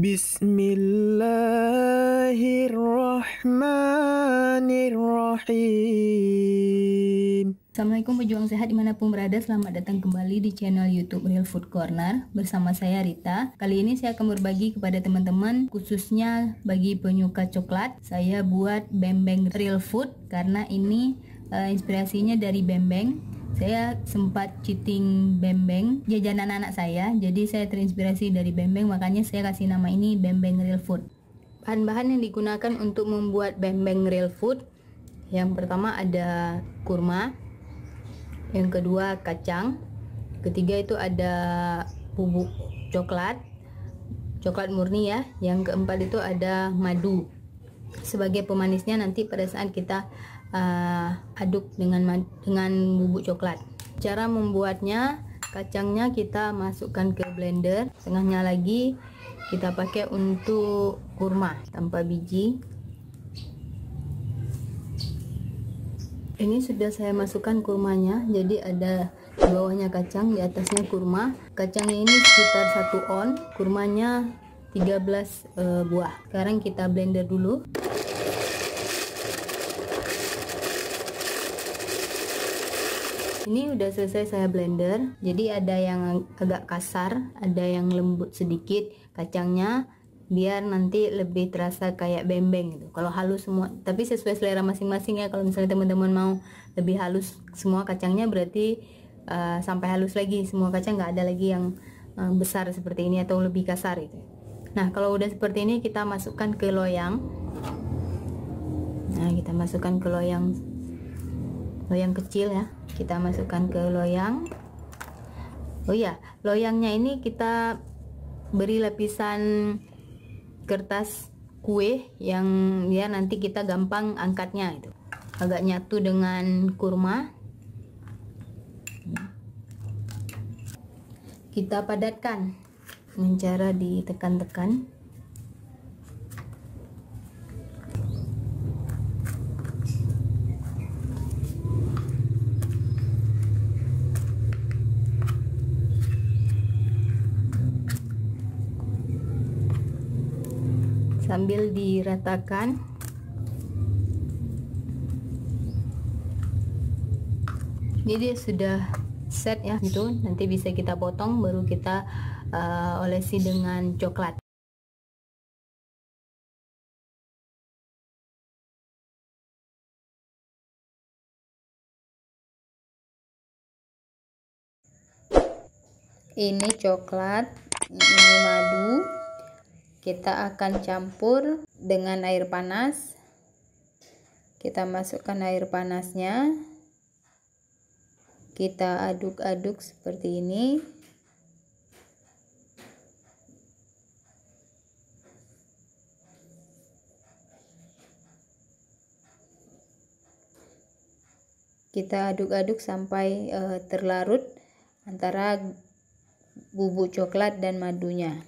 Bismillahirrahmanirrahim. Assalamualaikum pejuang sehat dimanapun berada Selamat datang kembali di channel youtube Real Food Corner Bersama saya Rita Kali ini saya akan berbagi kepada teman-teman Khususnya bagi penyuka coklat Saya buat bembeng real food Karena ini uh, inspirasinya dari bembeng saya sempat cheating bembeng jajanan anak saya jadi saya terinspirasi dari bembeng makanya saya kasih nama ini bembeng real food bahan-bahan yang digunakan untuk membuat bembeng real food yang pertama ada kurma yang kedua kacang ketiga itu ada bubuk coklat coklat murni ya yang keempat itu ada madu sebagai pemanisnya nanti pada saat kita uh, aduk dengan dengan bubuk coklat. Cara membuatnya, kacangnya kita masukkan ke blender, setengahnya lagi kita pakai untuk kurma tanpa biji. Ini sudah saya masukkan kurmanya, jadi ada di bawahnya kacang, di atasnya kurma. Kacangnya ini sekitar satu on, kurmanya 13 uh, eh, buah sekarang kita blender dulu ini udah selesai saya blender jadi ada yang agak kasar ada yang lembut sedikit kacangnya biar nanti lebih terasa kayak bembeng gitu kalau halus semua tapi sesuai selera masing-masing ya kalau misalnya teman-teman mau lebih halus semua kacangnya berarti uh, sampai halus lagi semua kacang nggak ada lagi yang uh, besar seperti ini atau lebih kasar gitu Nah, kalau udah seperti ini kita masukkan ke loyang. Nah, kita masukkan ke loyang loyang kecil ya. Kita masukkan ke loyang. Oh iya, loyangnya ini kita beri lapisan kertas kue yang ya nanti kita gampang angkatnya itu. Agak nyatu dengan kurma. Kita padatkan dengan cara ditekan-tekan sambil diratakan ini dia sudah set ya gitu nanti bisa kita potong baru kita uh, eh, olesi dengan coklat. Ini coklat, ini madu. Kita akan campur dengan air panas. Kita masukkan air panasnya. Kita aduk-aduk seperti ini. kita aduk-aduk sampai e, terlarut antara bubuk coklat dan madunya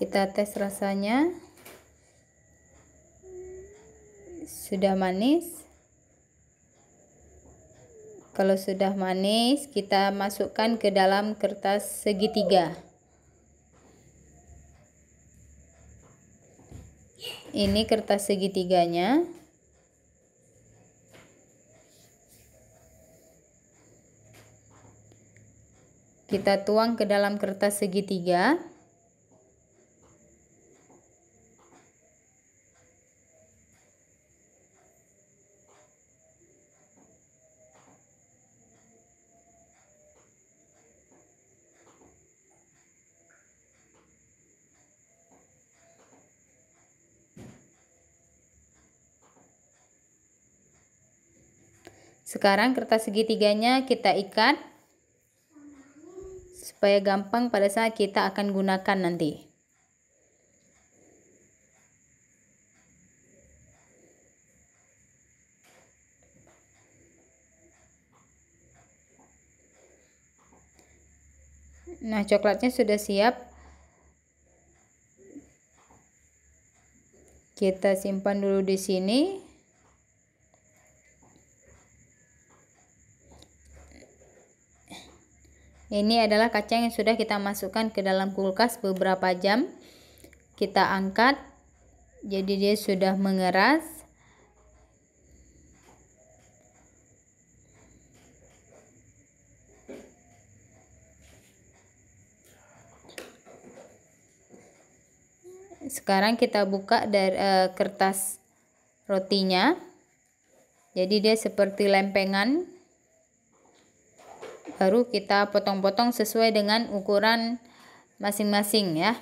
kita tes rasanya sudah manis kalau sudah manis kita masukkan ke dalam kertas segitiga ini kertas segitiganya kita tuang ke dalam kertas segitiga Sekarang kertas segitiganya kita ikat supaya gampang pada saat kita akan gunakan nanti. Nah, coklatnya sudah siap. Kita simpan dulu di sini. Ini adalah kacang yang sudah kita masukkan ke dalam kulkas beberapa jam. Kita angkat. Jadi dia sudah mengeras. Sekarang kita buka dari e, kertas rotinya. Jadi dia seperti lempengan baru kita potong-potong sesuai dengan ukuran masing-masing ya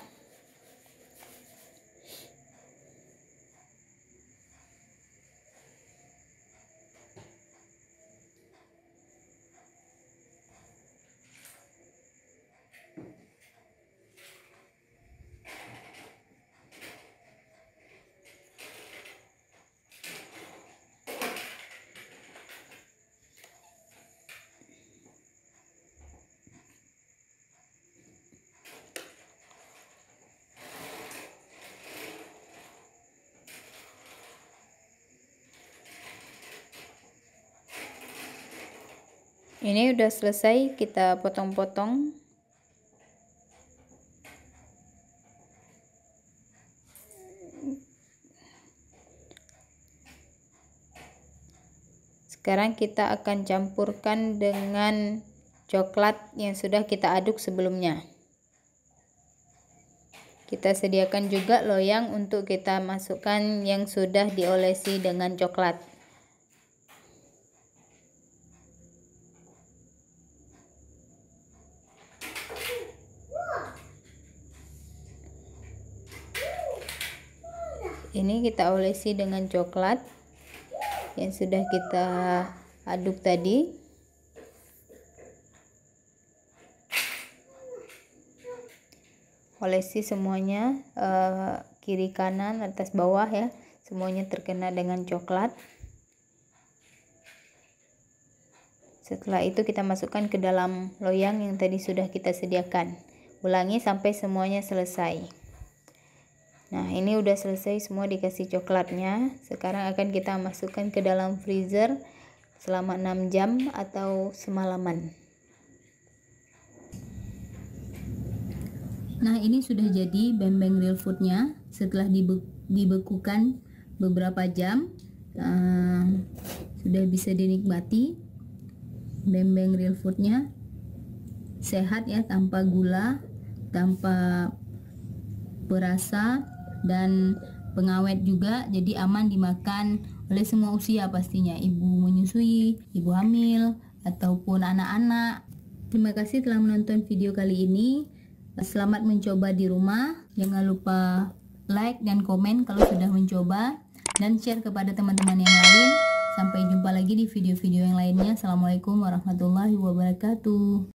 ini udah selesai kita potong-potong sekarang kita akan campurkan dengan coklat yang sudah kita aduk sebelumnya kita sediakan juga loyang untuk kita masukkan yang sudah diolesi dengan coklat ini kita olesi dengan coklat yang sudah kita aduk tadi olesi semuanya eh, kiri kanan atas bawah ya semuanya terkena dengan coklat setelah itu kita masukkan ke dalam loyang yang tadi sudah kita sediakan ulangi sampai semuanya selesai Nah, ini udah selesai semua dikasih coklatnya. Sekarang akan kita masukkan ke dalam freezer selama 6 jam atau semalaman. Nah, ini sudah jadi bembeng real foodnya setelah dibe dibekukan beberapa jam. Uh, sudah bisa dinikmati bembeng real foodnya sehat ya tanpa gula tanpa berasa dan pengawet juga jadi aman dimakan oleh semua usia pastinya ibu menyusui, ibu hamil ataupun anak-anak. Terima kasih telah menonton video kali ini. Selamat mencoba di rumah. Jangan lupa like dan komen kalau sudah mencoba dan share kepada teman-teman yang lain. Sampai jumpa lagi di video-video yang lainnya. Assalamualaikum warahmatullahi wabarakatuh.